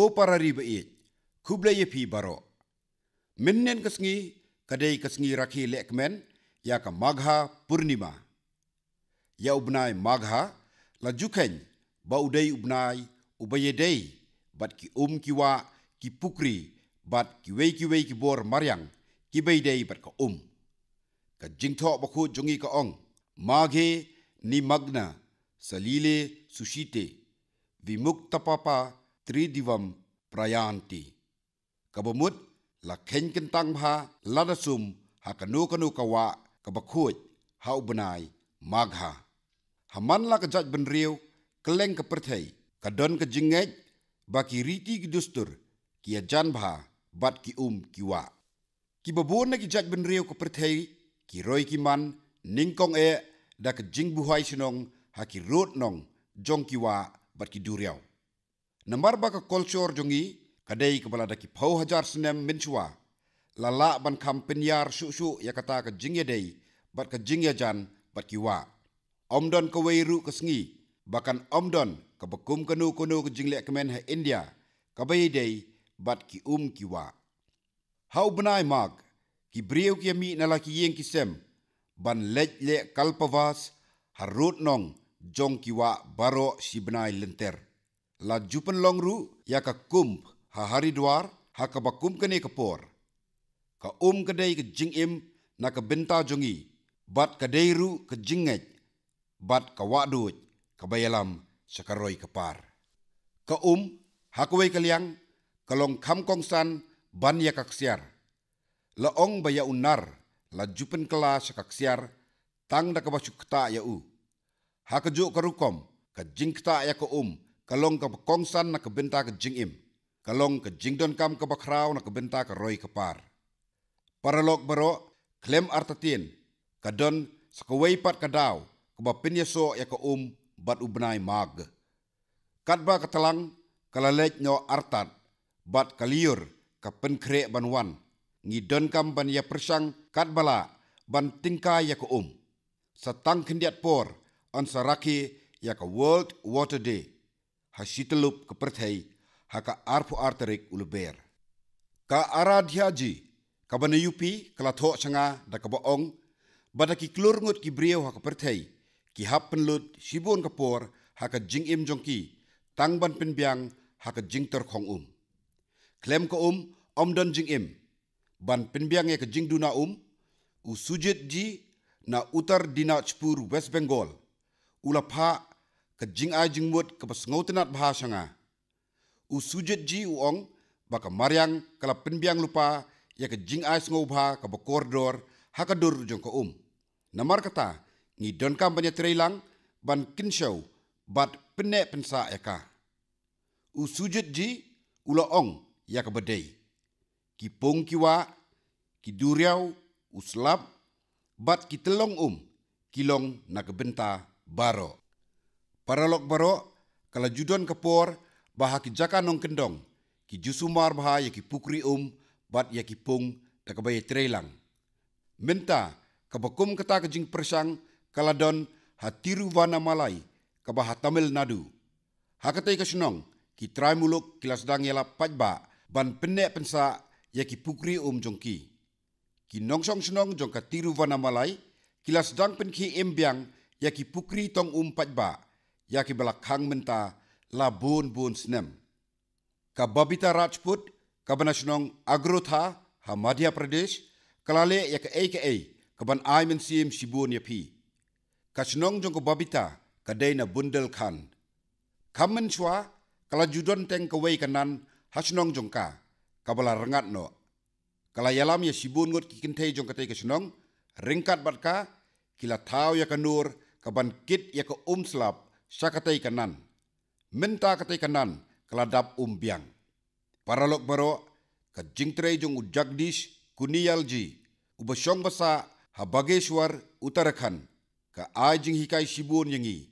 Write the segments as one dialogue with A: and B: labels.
A: kopara riba iit kubla ye pi baro minnen kasngi kadai kasngi rakhi lekmen ya ka magha purnima ya ubnai magha la jukhen ba udai ubnai ubayedei bat ki um ki wa ki pukri bat ki wei ki wei ki bor maryang ki beidei bat ka um ka jingtho ba khu jungi ka ong maghe ni magna salile sushite vimukta papa tridivam prayanti kabamut la khen kentang pha ladasum ha kanu kanu kawa kabakhuj ha ubnai magha haman la kajat benriu keleng ke perthai kadon ke jingej baki riti ki dustur ki ajan bha bat ki um kiwa ki babon na ki jat benriu ke perthai ki roi ki man ningkong e da ke jing buhai sinong ha ki rot nong jong kiwa bat ki duriau Nambar baka kolchor jongi kadei kepala daki pau hajar senem mencua. Lala ban kam penyar syuk-syuk ya kata ke jingya dei bat ke jingya jan bat kiwa. Omdon don ke weiru ke sengi bahkan omdon don ke bekum kenu kenu ke jingle kemen ha India ke bayi dei bat ki um kiwa. Hau benai mag ki brio ki ami na laki yeng ki ban lej le kalpavas harut nong jong kiwa baro si benai lenter la jupen longru ya ka kum ha hari duar ha ka ba kum kene ka por ka um ka ka jing na ka binta jungi bat ka dei ka jingej bat ka wa du ka bayalam sa ka roi ka par ka um ha ka wei ka ka long kham kong san ban ya ka ksiar la ong ba ya unar la jupen kala sa ka ksiar tang da ka ba chukta ya u ha ka ju ka rukom ka jingta ya ka um kalong ka kongsan na kebenta ke jingim, kalong ke jingdon kam ka bakraw na kebenta ke roy ka par. Paralog baro, klem artatin, kadon sa kawaypat ka daw, kaba pinyaso ya ke um bat ubnay mag. Katba katalang, kalalek nyo artat, bat kaliur ke penkre banwan, ngi don kam ban ya persyang katbala ban tingka ya ke um. Sa tangkindiat por, on sa ya ke World Water Day ha sitelup ke perthai ha ka arpu arterik ulber ka aradhya ji ka bana yupi kala tho changa da ka ong bada ki klur ngut ki brio ha ka perthai ki happen lut sibon ka por ha ka jing im jong ki tang ha ka jing khong um klem ko um om don Jingim, ban pin biang e ka jing um u sujit ji na utar dinachpur west bengal ulapha ke jing a jing wut ke pesengau tenat bahasa nga. U sujud ji u ong baka mariang kalap penbiang lupa ya ke jing a sengau bha ke bekordor hakadur ujung ke um. Namar kata ngi don kampanye terilang ban kinshow bat penek pensa ya U sujud ji ula ong ya ke bedei. Ki pong ki wa, ki duriau, uslap, bat ki telong um, kilong nak kebenta barok paralok baro kalau judon kepor por baha jaka nong kendong ki jusumar baha ya ki pukri um bat ya ki pung tak ka trailang. menta ka kata kejeng persang kalau don hatiru tiru vana malai ka tamil nadu ha ka tei ki trai muluk kilas dang yala pajba ban penek pensa ya ki pukri um jongki ki nong song sunong jong katiru tiru vana malai kilas dang penki embiang ya ki pukri tong um pajba ba yak belakang menta labun bun bun snem. Rajput, ka benasnong Agrotha, ha Madhya Pradesh, kalale yak AKA, kaban ban Aymen CM Shibun yapi. Ka snong jong ka Babita, ka deina bundel kan. Ka chwa, kala teng ka kanan, ha snong jong ka, ka bala no. Kala ya Shibun ngot kikintai jong ka tei ka ringkat bat kila tau yak nur, kaban ban kit yak umslap, sakatai kanan menta katai kanan keladap umbiang paralok baro ka jingtrei jong u jagdish kunial ji u bashong basa ha bageshwar utarakhan ka ajing hikai shibun yangi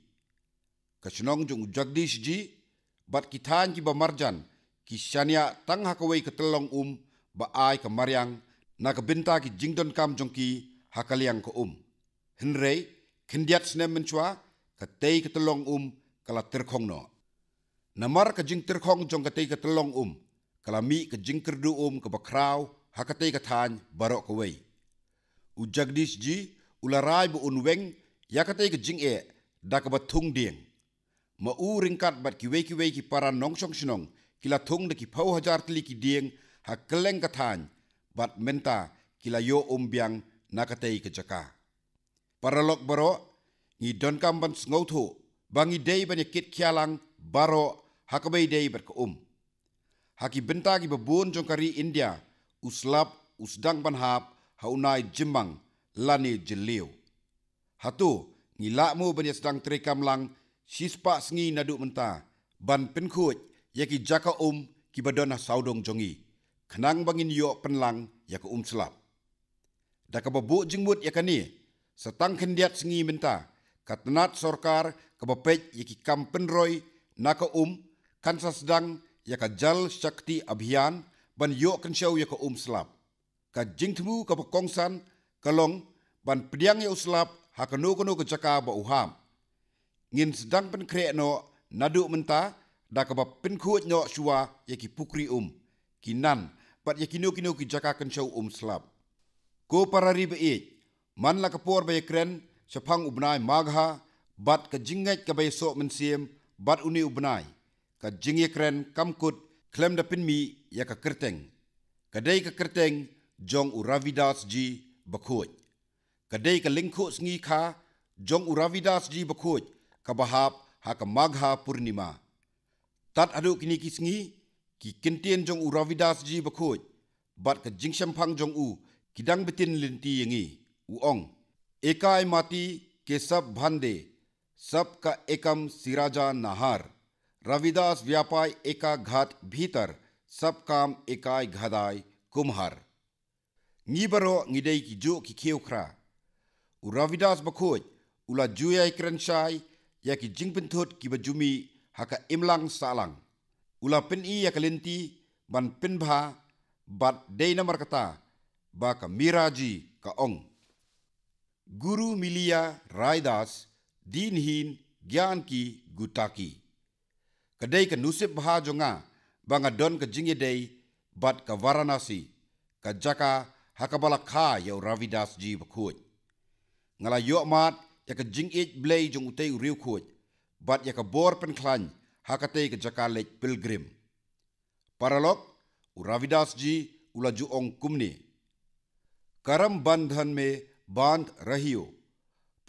A: ka chnong jong ji bat kitan ji ba marjan ki shania tang ha kawai um ba ai ka maryang na ka binta ki jingdon kam jong ki ha ko um hinrei khindiat snem menchwa ka tei ka talong um ka la tir khong no. Na mar ka jing tir khong jong ka tei ka talong um ka la mi ka jing kerdu um ka bakrao ha ka tei ka thanj baro ka wei. U Jagdish ji u la rai bu un weng ya ka tei ka jing e da ka ba thung dieng. Ma u ringkat bat ki wei ki wei ki para nong shong shinong ki la thung da ki pau hajar tali ki dieng ha kaleng ka thanj bat menta ki la yo um biang na ka tei ka jaka. Paralok baro i don kamban ngautho bangi dei banya kit kyalang baro hakabei dei ber ko um haki benta gi babon jongkari india uslap usdang ban hap haunai jimbang lani jeliu. hatu ngilakmu banya sedang trekam lang sispa sngi nadu menta ban pinkhuj yaki jaka um ki badona ha saudong jongi khnang bangin yo penlang yak um slap da babu jingmut yakani setang khindiat sngi menta katnat sorkar kebepet yaki Kampenroy penroy naka um kansa sedang yaka jal syakti abhian ban yok kensyau yaka um selap. Ka jingtmu ka kalong ban pediang yau selap hakano kano ke ba uham. Ngin sedang pen no nadu menta da ka pen nyok syua yaki pukri um. Kinan pat yaki no kino ki jaka kensyau um selap. Ko para ribe ik, e, man la kepor bayi kren sepang ubnai magha bat ke jingat sok bayso bat uni ubnai ke jingi kren kamkut klem da pinmi ya ke kerteng kedai ke kerteng jong uravidas ji bekuat Kadai ke lingku sngi ka jong uravidas ji bekuat ke bahap ha magha purnima tat aduk kini kisngi ki kintian jong uravidas ji bekuat bat ke jingsham pang jong u kidang betin linti yengi uong ong एकाय माती के सब सब का एकम सिराजा नहार रविदास व्यापाय एका घात भीतर सब काम एकाय घदाय कुम्हार निबरो निदई की जो की खेवखरा उ रविदास बखोज उला जुयाय क्रंशाय या कि जिंगपिनथोट की बजुमी हका इमलांग सालांग उला पिन ई या कलिंती बन पिन भा बट दे नंबर कता बा का मीराजी का ओंग گرو ملیا رائے داس دین ہین گیان کی گوتا کی کدے کا نوسپ بہا جنگا بنگا دون کا جنگے دے بات کا وارانسی کا جاکا حکبالا کھا یو راوی داس جی بکھوئی ngala yok mat ya ke jing ej blei jong utei riu khuj bat ya ke bor pen khlan ha ka te ke jaka lek pilgrim paralok u ravidas ji ula bandhan me बांध रहियो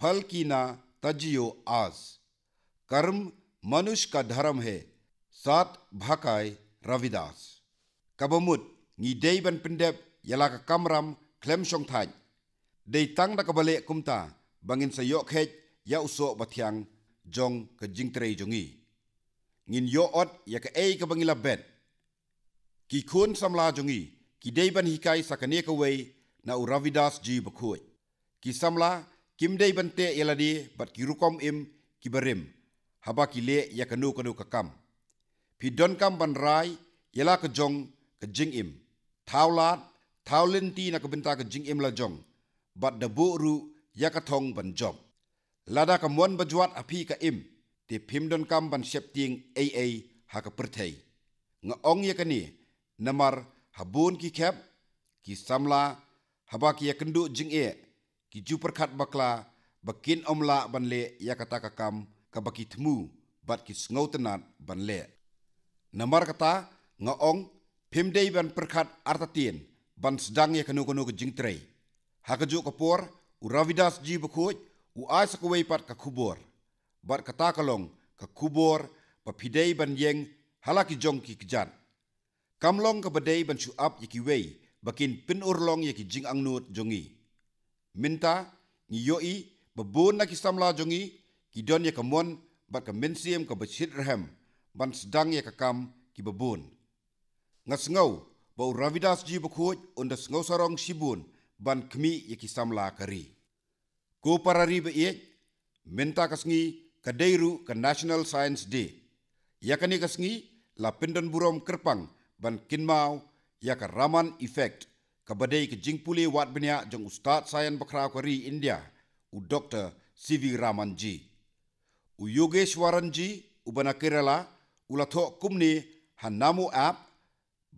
A: फल की ना तजियो आस कर्म मनुष्य का धर्म है सात भकाय रविदास कबमुद नि देवन पिंडेप यला का कमरम क्लेम सोंगथाई दे तंग ना कबले कुमता बंगिन सयो खेच या उसो बथियांग जोंग क जिंगत्रे जोंगी ngin yo ot ya ka ei ka bangila bet ki khun samla jungi ki dei ban hikai sakane ka wei na u ravidas ji bakhoi kisamla kimdei bante eladi, bat kirukom im kibarim haba kile ya kanu kanu kakam pidon kam ban rai yela ka jong ka jing im thaulat thaulin ti na ka binta jing im la jong bat da bu ru ya ka thong ban jong lada ka mon ba api ka im te phimdon kam ban shep AA ai ai ha ka prthei nga ong ya ka ni namar habun ki khep ki samla haba ki ya jing e ki ju perkat bakla bakin omla banle ya kata kakam ka bakitmu bat ki sngotnat banle namar kata nga ong phimdei ban perkat artatin ban sdang ya kanu kanu jingtrei hakaju kapor u ravidas ji bkhoj u asakwei pat ka khubor bat kata kalong ka khubor pa phidei ban yeng halaki jong ki kjan kamlong ka bdei ban chu up yiki wei bakin pin urlong yiki jing angnut jongi minta ni yoi bebon nak islam la jongi ki don ye kemon ba ke mensiem ke besidrahem ban sedang ye kekam ki bebon ngas ngau ba ravidas ji bekuj unda ngau sarong sibun ban kemi ye ki samla kari ko parari be ye minta kasngi ke deiru ke national science day yakani kasngi la pendon burom kerpang ban kinmau yak raman effect kabadei ke jingpuli wat binya jeng ustad sayan bakra ko india u doktor sivi raman ji u yogeshwaran ji u bana kerala u latho kumni hanamu app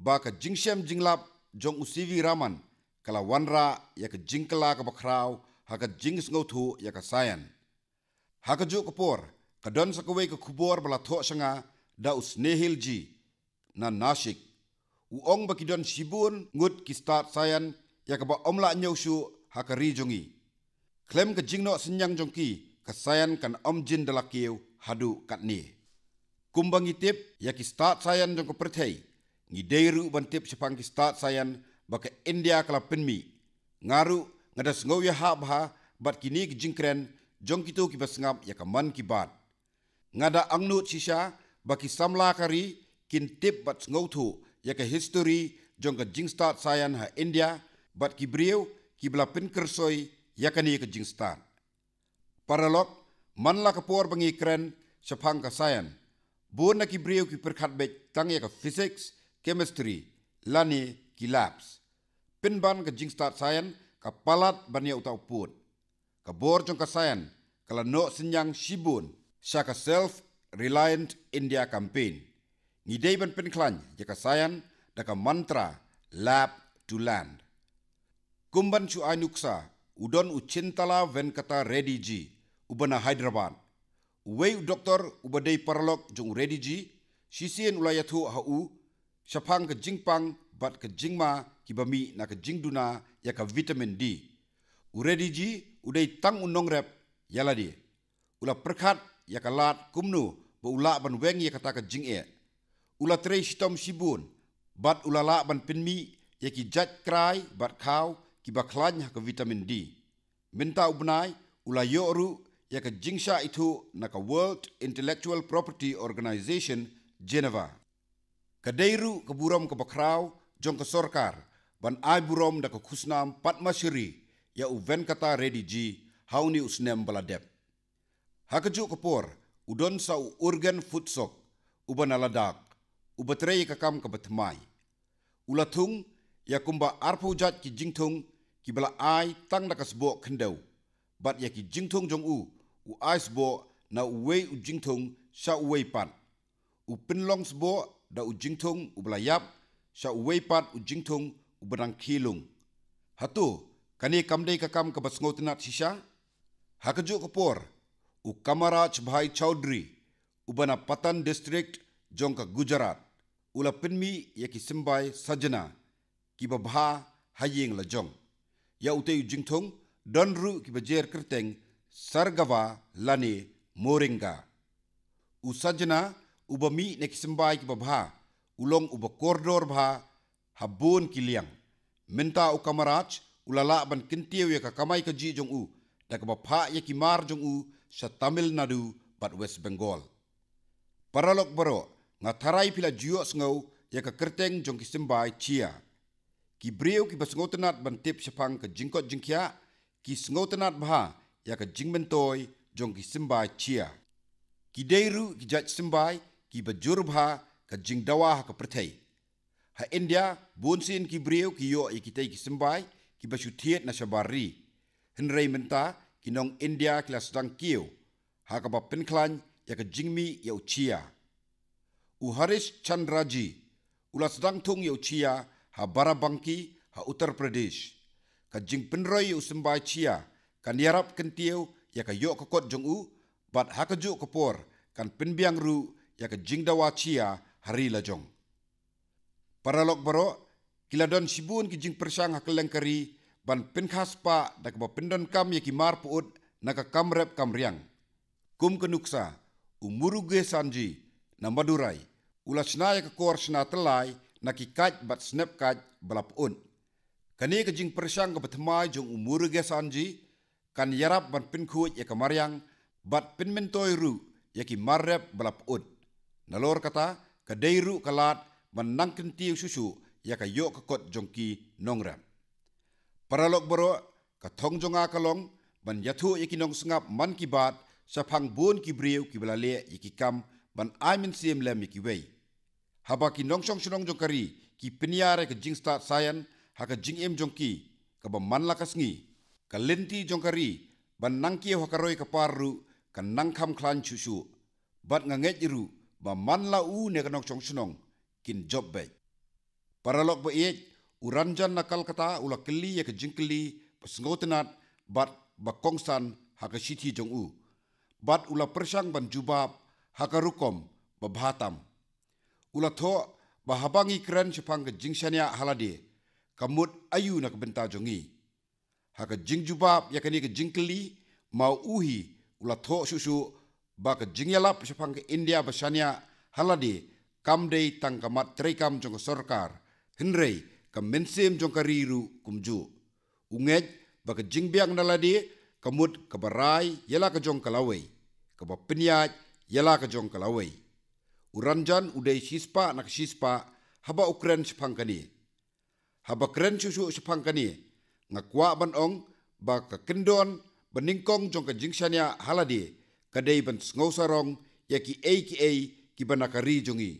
A: ba ka jingsham jinglap jeng u sivi raman kala wanra ya ka jingkala ka bakra ha ka jings ngothu ya ke sayan ha ka ju kapor ka don sakwe ka khubor bala sanga da usnehil ji na nashik uong bakidon sibun ngut ki start sayan ya ka ba omla nyau hakari jongi klem ke jingno senyang jongki ka sayan kan om jin dalakiu hadu katni kumbang itip ya ki start sayan jong ko perthei ngi deiru ban tip sepang ki start sayan ba ke india kala penmi ngaru ngada ngau ya ha ba bat kini ki jingkren jong kitu ki basngap ya ka man ki bat ngada angnu sisha ba ki samla kari kin tip bat thu ya ke history jonga jing start sayan ha india bat ki brio ki bla pin kersoi ya ke ni ke jing start paralok man la ke por bangi kren sepang ke sayan bu na ki brio ki perkat be tang ya ke physics chemistry lani ki labs pin ban ke jing start sayan ka palat ban ya utau pun ke bor jonga sayan kala no senyang shibun sha ke self reliant india campaign ni deiban pen klany jeka sayan daka mantra lab to land kumban chu anuksa udon u chintala venkata ready g ubana hyderabad wei doctor ubadei paralog jung ready g shisien ulayathu ha u shaphang ka jingpang bat ka jingma kibami na ka jingduna yaka vitamin d u ready g udei tang unong rep yala di ula prakhat yaka lat kumnu ba ula ban wengi yaka ta ka jing e ula trei si tom si bun, bat ula la ban penmi, ya ki jat krai bat kau ki baklan ke vitamin D. Minta ubnai ula yoru ya ke jingsa itu na ke World Intellectual Property Organization Geneva. Kadeiru ke buram ke bakrau jong ke sorkar ban ai buram da ke kusnam Padma Shri ya uven kata ready ji hauni usnem baladep. Hakaju kepor udon sa urgen futsok aladak u batre ka kam ka bat mai ya kumba arpu jat ki jing thung ki bla ai tang na kas khndau bat ya ki jing jong u u ice bo na u we u jing sha u we pan u pin bo da u jing u bla yap sha u we pan u jing u banang khilung hatu kani kam dei ka kam ka ha bas na shisha hakju kapor u kamaraj bhai chaudhry ubana patan district jong ka gujarat ulapinmi yaki simbai sajana ki babha hayeng la jong ya utey jingthong donru ki bajer kerteng sargava lani moringa u sajana ubami ne ki simbai ki babha ulong uba corridor bha habon ki liang minta u kamaraj ulala ban kintiew ka kamai ka ji jong u tak bapha yaki mar jong u sa tamil nadu but west bengal paralok baro nga tharai phila jiu sngo ya ka kerteng jong ki sembai chia ki breu ki basngo tanat ban tip shapang ka jingko jingkhya ki sngo tanat bha ya ka jingmen toy jong ki sembai chia ki deiru ki jat sembai ki bajur bha ka jing ha ka prathei ha india bonsin ki breu ki yo ki tei ki sembai ki basu thiet na shabari henrei menta ki nong india kelas dang kiu ha ka ba penklan ya ka jingmi ya uchia Uharish Chandraji, ulas dangtung yau chia ya, ha Barabanki ha Uttar Pradesh. Kajing penroy yau sembai chia ya, kan yarap kentiau ya ka yok kot jong u bat hakaju kapor kan penbiang ru ya ka dawa chia ya, hari la jong. Paralok baro kiladon sibun ki jing persang hakeleng kari ban penkhas pa dak ba pendon kam ya ki marpuut na ka kamrep kamriang. Kum kenuksa umuruge sanji na madurai ulas naya ke kor sena telai nak ikat bat snap kat belapun. Kini kejing persang ke betemai jong umur ge sanji kan yarap ban pin kuat ya kemariang bat pin mentoi ru ya ki marep un. Nalor kata ke kedai ru kalat menang kentiu susu ya ke yok kekot jongki nongram. Paralok bro ke thong jonga kalong ban yathu yaki nong sngap man ki bat sapang bun ki breu ki balale yaki kam ban aimin siem lem yaki wey haba ki nong song shong jo kari ki pinya re jing start sayan ha ka jing em jong ki ka ba man la kasngi ka lenti jong kari ban nang ki ho ka roi ka paru nang kham khlan chu chu bat nga ngej ru ba man la u ne ka nong song shong kin job be paralok ba ye uranjan na kalkata ula kli ye ka jing kli pasngotnat bat ba kongsan ha ka shiti jong u bat ula prashang ban jubab ha ka rukom ba bhatam ulatho bahabangi kran chapang jingshania halade, kamut ayu nak benta jongi haka jingjuba yakani ke jingkli ma uhi ulatho susu ba ke jingyalap chapang india bashania halade. kamdei tangkamat mat trekam jong sarkar hinrei kamensem jong kariru kumju unget ba ke jingbyang naladi kamut kabarai yala ke jong kalawai kabapniat yela ke jong kalawai Uranjan udai shispa nak shispa haba Ukraine shpangkani. Haba kren susu shpangkani. Ngakwa ban ong ba ka kendon beningkong jong ka jingsanya haladi kadai ban sngosarong yaki aka ki banaka ri jongi.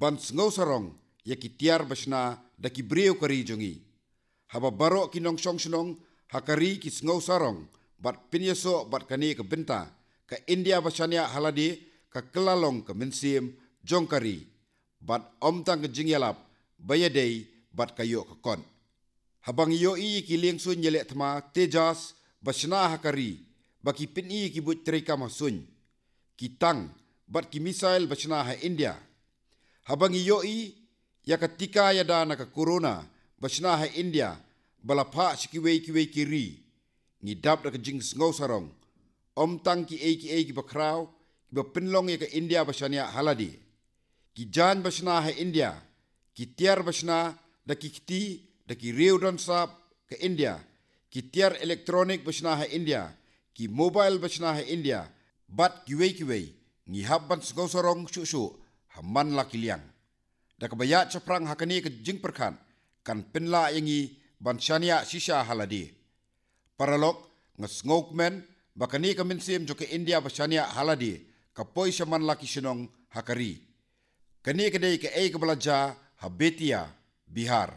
A: Ban sngosarong yaki tiar basna daki breu kari jongi. Haba baro kinong song shnong hakari ki sngosarong bat pinyeso bat kani ka benta ka India basanya haladi ka kelalong mensiem jongkari bat om tang ke jingyalap bayadei bat kayo ke kon habang yo i ki leng sun nyele thma tejas basna hakari baki pin i ki but trika ma sun ki bat ki misail basna ha india habang yo i ya ka ya da na ka corona basna ha india bala pha ki wei ki wei ki ri ni dab da ka jing sngo sarong om tang ki ek ek bakrao bepinlong ye ke India bashanya haladi. Ki jan bashna ha India, ki tiar bashna da ki kti da ki reudan sab ke India, ki tiar elektronik bashna ha India, ki mobile bashna ha India, bat kiwe kiwe ni habban sgosorong shu shu haman la kiliang. Da ke bayat caprang hakani ke jing perkan, kan pinla yangi bansyania ya sisha haladi. Paralok ngas ngokmen bakani ke minsim ke India bashania haladi ka poisa man laki sinong hakari. Kani kadei ka ei kabalaja habetia bihar.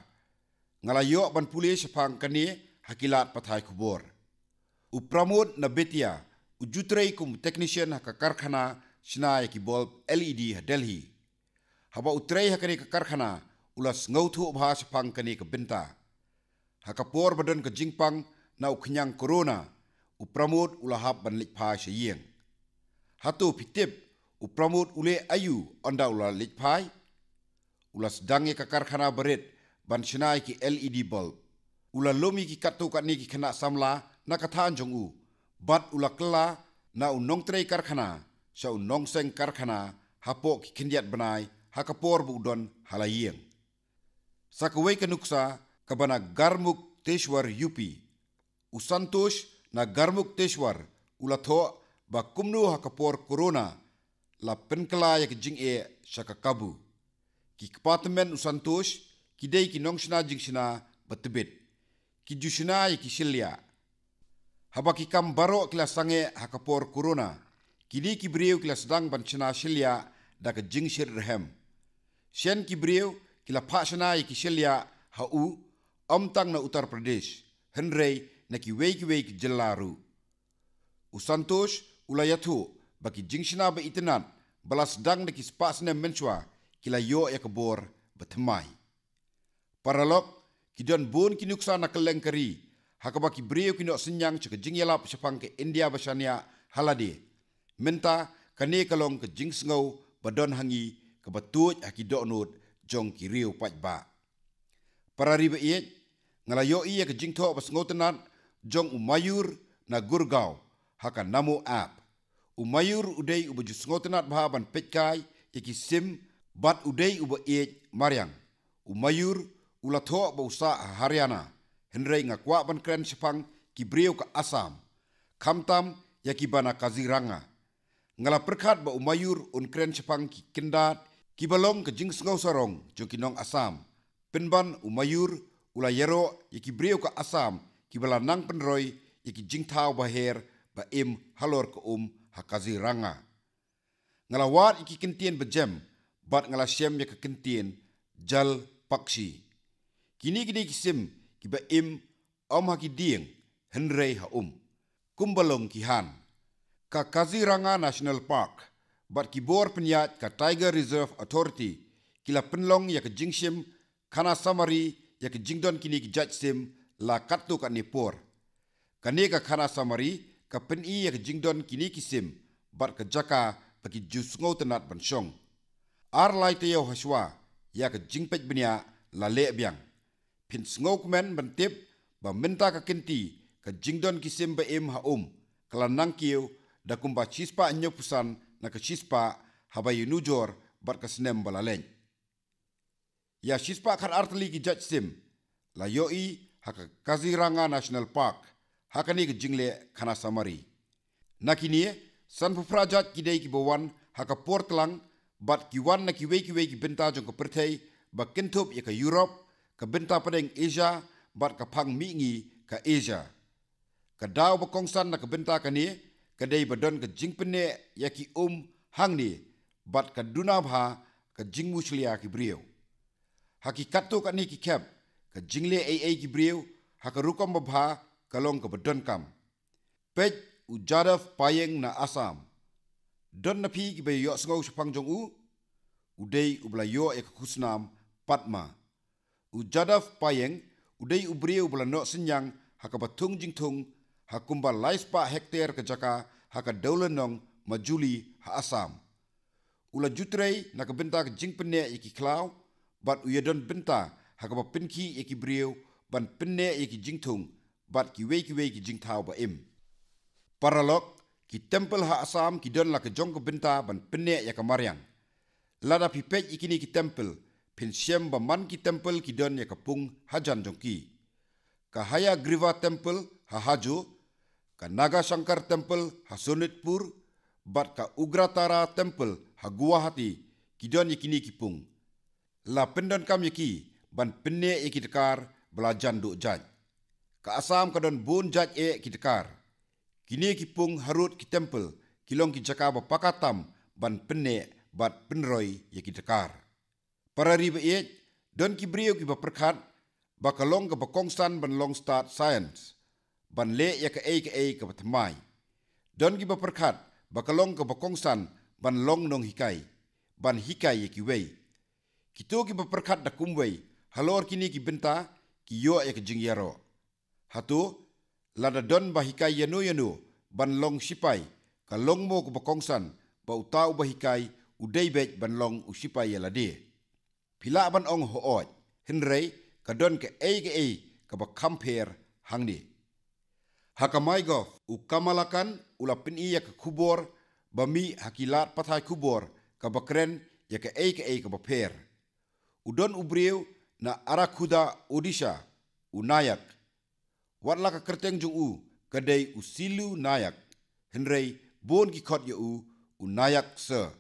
A: Ngala ban puli sa pang kani hakilat patay kubor. Upramod na betia u kum technician ha karkhana sina ya ki LED ha Delhi. Haba u trei ha kani ka karkhana ulas ngautu ubha sa pang kani ka binta. Ha ka badan ka jingpang na u kanyang corona u pramod ulahap ban likpa sa yeng. ฮัตุพิเทปอุปรมุอุเลอายุอันดาอุลาลิกพายอุลาสดังเอกการขนาบริดบัญชนายกิ LED bulb อุลาลมิกิกัตโตุกันีกิขนะสัมลานักทานจงอูบัดอุลาคลานาอุนงเตรการขนาชาอุนงเซงการขนาฮัปโปกิขินยัดบนายฮักปอร์บุดอนฮาลายียงสักเวกนุกซากับบนาการมุกเทชวรยูปีอุสันตุชนาการมุกเทชวรอุลาทอ ba kumnu hakapor corona la penkla yak jing e shaka kabu ki kpatmen usantosh ki dei ki nongshna jingshna batbet ki jushna yak shilya haba ki kam baro kla sange hakapor corona ki li ki breu kla sdang banchna shilya da ka jing shir rahem shen ki breu ki la phashna yak shilya ha u amtang na uttar pradesh henrei na ki wake wake jellaru, usantosh ulaya bagi baki jingshina ba itnan balas dang de kispas ne kila yo ya kebor batmai paralok kidon bon ki nuksa nakleng kari hakaba ki breyo ki no sinyang chuk jingyala pshapang ke india bashania halade. menta kane kalong ke jingsngo badon hangi ke batuj aki donut jong ki riu pajba para ribe ngalayo iya ke jingtho basngotnan jong umayur na gurgaon haka namo app u mayur udei ubu jusngotnat bhaban pekkai eki sim bat udei ubu e mariang u mayur ulatho bausa haryana henrei nga kwa ban kren shapang ki brio ka asam khamtam yaki bana kaziranga ngala prakhat ba umayur un kren shapang ki kindat ki balong ka jingsngo sarong joki nong asam penban umayur ula yero yaki brio ka asam ki bala nang penroi yaki jingthau ba her ba im halor ke um hakazi ranga. Ngala wat iki kentien bejem, bat ngala siam ya ke kentien jal paksi. Kini kini kisim, ki ba im om haki dieng henrei ha um. Kumbalong ki han. Ka kazi ranga national park, bat ki bor penyat ka tiger reserve authority, kila penlong ya ke jingsim, kana samari ya ke jingdon kini ki jajsim, la katu ka nepor. Kani ka kana samari, ka pen i ya jingdon kini kisim bar ka jaka pa ki ju sungo tanat ar lai te yo haswa ya ka jing pech bnia ya la le byang pin sungo kmen ban tip ba menta ka kinti ka jingdon kisim ba em ha um kala nang kiu da kumba chispa anyo pusan na ka chispa ha ba yunu jor bar ka snem bala leng ya chispa khar artli ki jach la yo i ha ka kaziranga national park hakani ka jingle khana samari nakini san phra jat ki dei ki bowan haka portlang bat ki wan na ki wei ki wei ki binta jo ko prthei ba kinthop ye ka europe ka binta padeng asia bat ka phang mi ngi ka asia ka daw ba kongsan na ka binta ka ni ka dei ba don ka jingpne ya ki um hang ni bat ka duna bha ka jingmu chliya ki brio hakikat to ka ni ki kheb ka jingle ai ai ki brio haka rukom ba bha kalong ka badon kam. Pej u jadaf payeng na asam. Don na pi ki ba yo sngau sa pangjong u. U day u bala yo e kakusnam Padma. U jadaf payeng u day u bria u bala no sinyang haka batung jing tung hakumba laispa hektar ka jaka haka daulan majuli ha asam. Ula jutrei na ka binta ka jing penne e ki klaw bat u yadon binta haka ba pinki e ki bria ban pinne e ki jing tung bat ki wei ki wei ki jing thao ba im paralok ki temple ha asam ki don la ke jong ko binta ban pinne ya ka maryang la da pi pe ikini ki temple pin siem ba man ki temple ki don ya ka pung ha jan jong ki ka haya griva temple ha haju ka naga shankar temple ha sonitpur bat ka ugratara temple ha guwahati ki don ikini ki pung la pendon kam yaki ban pinne ikitkar ya bla jandu jaj ka asam ka don bun jaj e kitkar kini kipung harut ki tempel, kilong ki jaka ba pakatam ban penne bat penroy ye ya kitkar para ribe e don ki brio ki ba perkat ba kalong ka ba konstan ban long start science ban le ye ya ka e ka e ka batmai don ki ba perkat ba kalong ka ba konstan ban long nong hikai ban hikai ye ya ki wei kitu ki ba perkat da kumwei halor kini ki benta ki yo ek jingyaro hatu lada don bahikai yenu yenu, ban long sipai kalong long mo ko bakongsan ba utau bahikai udai bej ban long usipai sipai yaladi pila ban ong ho oj hinrei ka don ke ei ke ei ka ba kamper hangni hakamai go u kamalakan ulapin iya ka kubor ba mi hakilat pathai kubor ka bakren ya ke ei ke ei ka ba per udon ubriu na arakuda odisha unayak wat laka kerteng jung u kedai usilu nayak henrei bon ki khot ye u u nayak sa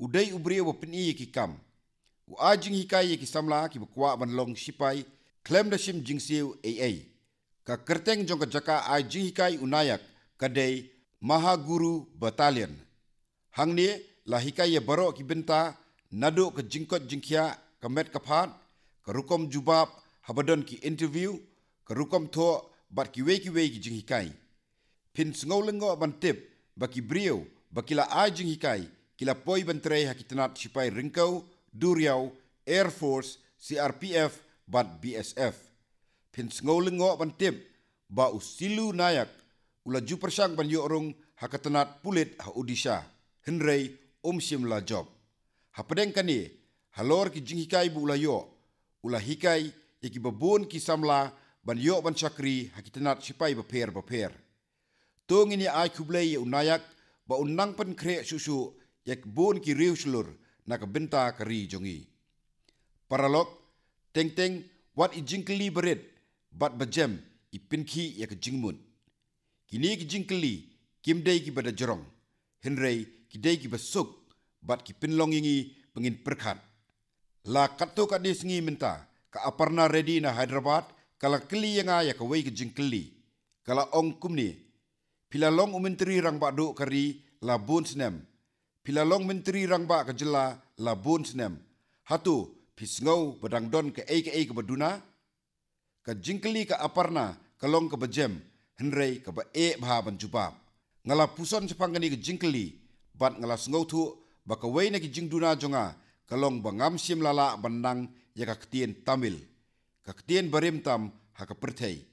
A: udai ubri wo pini ki kam u ajing hikai ki samla ki bkwa ban long sipai klem da sim jing siu aa ka kerteng jong ka jaka ajing hikai u nayak kedai mahaguru batalian hangne la hikai ye baro ki binta nado ka jingkot jingkhia ka met ka phat ka rukom jubab habadon ki interview rukom tho bar ki weki weki jing hikai pin ngolengo ban tip ba ki brio ba ki la a jing hikai ki poi ban trei ha kitnat sipai ringkau, duriau air force crpf bat bsf pin ngolengo ban tip ba usilu nayak ula ju persang ban yorong ha kitnat pulit ha odisha hinrei Om simla job ha pedeng kani halor ki jing hikai bu ula yo ula hikai ki babun ki ban yo ban chakri hakitnat sipai ba per ba per tong ini ai kublei unayak ba unang pan kre su su yak bon ki riu shlur na ka binta ka jongi paralok teng teng wat i jinkli berit bat ba jem i pinki yak jingmun kini ki jinkli kim dei ki bada jorong henrei ki dei ki basuk bat ki pinlong ingi pengin perkhat la katto ka disngi minta ka aparna ready na hyderabad kala kli yang ya ka wei jing kli kala ong kum ni pila long menteri rang ba do kari la bon snem pila long menteri rang ba ka jela la bon snem hatu pisngo badang don ke ek ek baduna ka jing kli ke aparna ka long ke bajem Henry ke ba e bha ban juba ngala puson chapang ni ka jing kli bat ngala sngo tu ba ka wei na ki duna jonga ka long ba sim la bandang ya ka ktien tamil kaktien barim tam ha ka prthei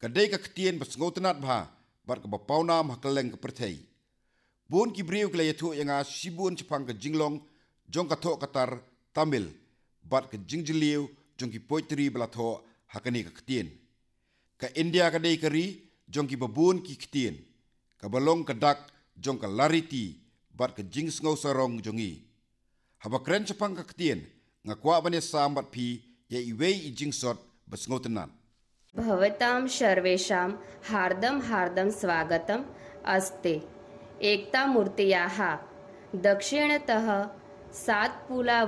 A: ka dei ka ktien ba sngot nat bha bar ka ba pau nam ha kleng ka prthei bon ki briu kle yathu yanga sibun chpang ka jinglong jong ka tho katar tamil bar ka jingjiliu jong ki poetry bla tho ha ka ni ka ktien ka india ka dei kari jong ki babun ki ktien ka balong ka dak jong ka lariti bar ka jing sngau sarong jongi haba kren chpang ka ktien ngakwa bane sambat phi ये वे इजिंग सोट बसंगोतनान भवताम सर्वेषां हार्दं हार्दं स्वागतम् अस्ति एकतामूर्त्याः दक्षिणतः सात्पुला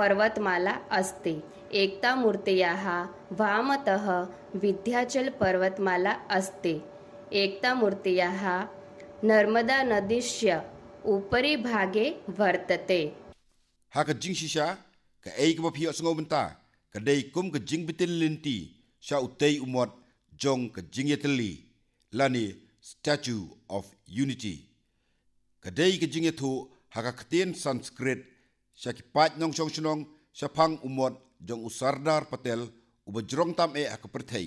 A: पर्वतमाला अस्ति एकतामूर्त्याः वामतः विन्ध्याचलपर्वतमाला अस्ति नर्मदा नदीश्य उपरि भागे वर्तते हा जिंशिषा का एक एकमपि असङ्गोमन्ता kadai kum ke jing bitin linti sha utai umot jong ke jing yetli lani statue of unity kadai ke jing yetu haka ketin sanskrit sha kipat pat nong chong chong pang umot jong usardar patel uba jerong tam e ak perthai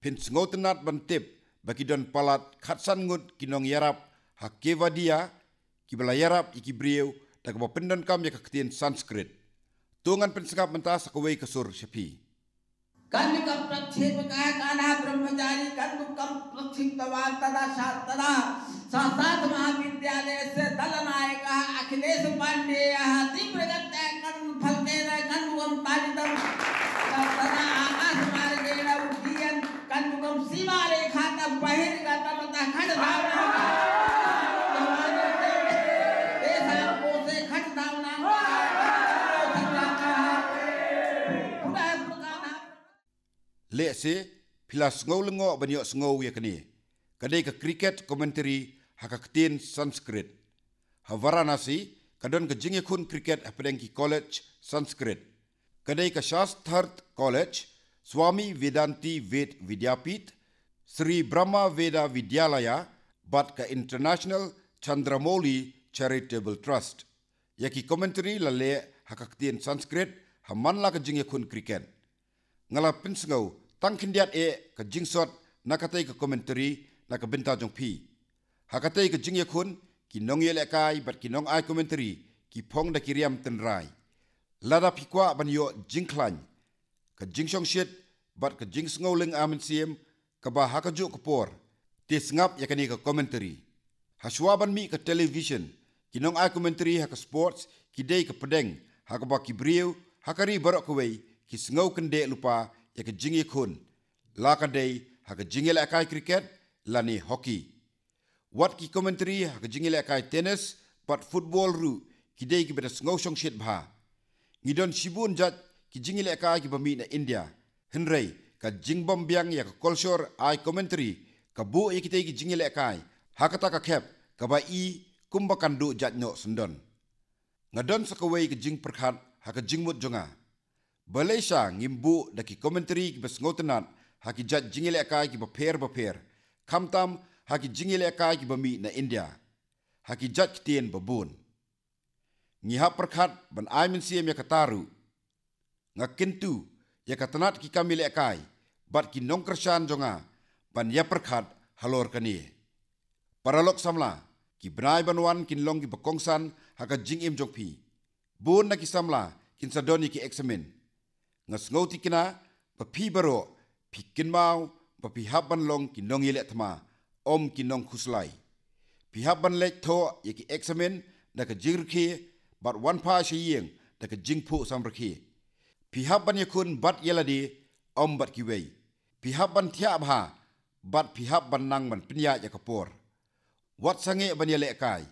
A: pin ngotnat ban tip bagi don palat khatsan ngut kinong yarap hakke vadia kibla yarap ikibrieu tak pendan kam yak ketin sanskrit Thungon pensengap मंता kuwei कसुर शफी कर्म kam prakshir kaya काना ब्रह्मचारी कर्म कम प्रक्षिप्तवान तदा शास्त्रा साक्षात महाविद्यालय से दल नायक अखिलेश पांडे यह पांडेय तीव्रगत कर्म फल कर्म कन्दुकम पालितम तदा आकाश मार्गेण कर्म कन्दुकम सीमा रेखा तब बहिर्गत तथा खंड धारणा le se phila sngau le ngo banyo sngau ye kni kadai ke cricket commentary haka sanskrit Havaranasi kadon ke jingi khun cricket apreng ki college sanskrit kadai ke shastharth college swami vedanti ved Vidyapith, sri brahma veda vidyalaya bat ke international chandramoli charitable trust yaki commentary la le haka sanskrit ha ke ka jingi khun cricket ngala pinsngau tangkin diat e ka jingsot na ka tay ka commentary na ka binta jong phi ha ka tay ka jing yakun ki nong yele kai bat ki nong ai commentary ki phong da ki riam ten rai lada phi kwa ban yo jingklan ka jingsong shit bat ka jing ngoling amin siem ka ba ha ka ju ka por ti ngap yakani ka commentary ha shwa ban mi ka television ki nong ai commentary ha ka sports ki dei ka pedeng ha ka ba ki brew ha ka ri barok ki sngau kende lupa yake jingi kun laka day haka jingi le akai cricket lani hockey wat ki commentary haka jingi le akai tennis pat football ru ki day ki bet ngau shong shit bha ngi don shibun jat ki jingi le akai ki bami na india henry ka jing bom biang yake culture ai commentary ka bu ikite e ki jingi le akai haka ta ka khep ka ba i kumbakan do jat no sundon ngadon sakawai ki jing perkhat haka jingmut jonga Belisha ngimbu daki komentari ki besngotenat haki jat jingile akai ki bapair, bapher. Kamtam haki jingile akai ki bami na India. Haki jat kitien babun. Ngihap perkhat ban aimin siyem ya kataru. Nga kintu ya katanat ki kamile akai bat ki nongkersan jonga ban ya perkhat halor kani. Paralok samla ki benai banwan kin long ki bekongsan haka jingim jokpi. Bun na ki samla kin sadoni ki eksemen ngasngo tikina papi baro pikin mau papi haban long kinong yele thma om kinong khuslai pi haban le tho yeki examen na ka jingrki but one pa shi yeng na ka jingpu samrki pi haban yakun bat yeladi om bat kiwei pi haban thya bha bat pi haban nang man pinya yakapor wat sange ban yele kai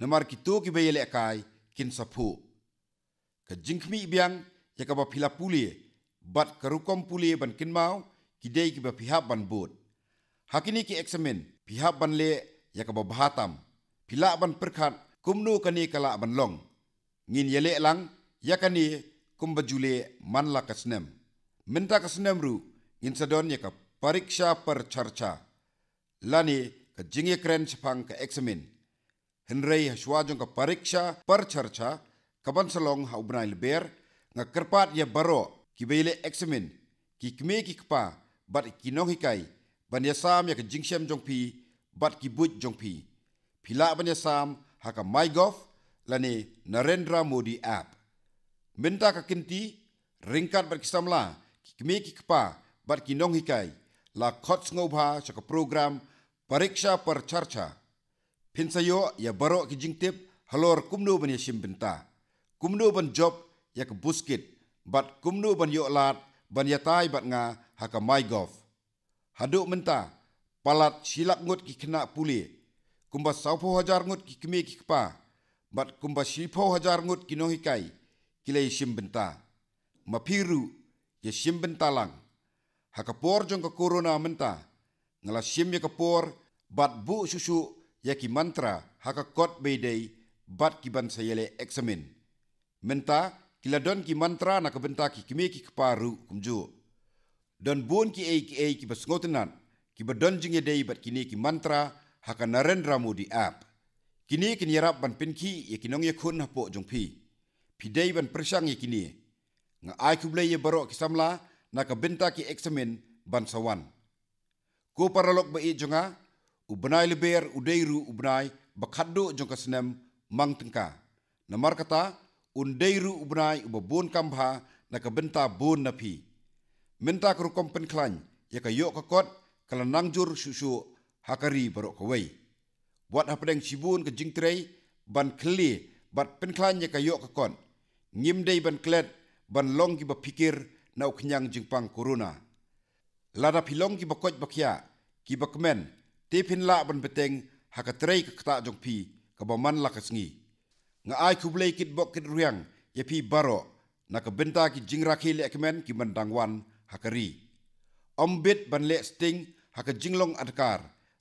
A: namar ki tu ki be yele kai kin sapu ka jingmi biang yakaba pilapuli bat kerukom puli ban kinmau kidei ki pihak ban bot. Hakini ki eksamen pihak ban le yak bahatam. Pila ban perkhat kumnu kani kala ban long. Ngin yele lang yakani kumba jule man la kasnem. Minta kasnem ru ngin yak pariksha per charcha. Lani jinge jingye kren sepang ka eksamen. Henrei haswajong ka pariksha per charcha kaban salong haubnail ber ngakerpat ya barok kibele eksemen kikme kikpa bat kinong hikai ya yak jingshem jongpi bat kibut jongpi pila banyasam haka mygov lani narendra modi app minta ka kinti ringkat bat kisamla kikme kikpa bat kinong hikai la khots ngobha chaka program pariksha par charcha pinsayo ya baro ki jingtip halor kumno banyasim binta kumno ban job yak busket บัดกุมนูบันโยลาดบันยาตายบัดงาฮักมายกอฟฮัดูมันตาปลัดชิลักงดกิขณะปุลีกุมบัสาวพหจารงดกิขมีกิขปาบัดกุมบัสีพหจารงดกินงฮิกายกิเลยชิมบันตามาพิรุยชิมบันตาลังฮักปอร์จงกับโครนามันตางลาชิมยกปอร์บัดบุชุชุยกิมันตราฮักกอดเบดัยบัดกิบันสยเลเอ็กซ์เมนมันตา ki la don ki mantra na kabenta ki kime ki kparu kumju don bon ki ei ki ki basngotnan ki ba jinge dei bat kine ki mantra haka narendra modi app kine ki nyarap ban pinki ye ki nong ye khun ha po phi dei ban prashang ye kine nga ai ku ye baro ki samla na kabenta ki examen ban sawan ko paralok ba i jonga u banai leber u deiru u banai ba mangtengka jong ka snem undeiru ubnai uba bon kamha na ka benta bon na pi. Menta ka rukom penklan ya ka yok ka kot kala nangjur susu hakari baro ka wei. Wat hapadeng sibun ka jingtrei ban kli bat penklan ya ka yok ka kot. Ngimdei ban klet ban long ki ba pikir na ukenyang jingpang corona. Lada pilong ki ba koj ba kya ki ba kemen tepin la ban beteng hakatrei ka kata jong pi ka ba man la ka sengi nga ai kublay kit bok kit ruyang ye pi baro na ka benta ki jingra ki le kemen ki mandang wan hakari ombit ban le sting haka jinglong adkar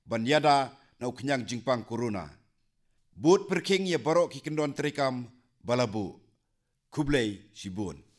A: ban yada na uknyang jingpang corona but perking ye baro ki kendon trikam balabu kublay sibun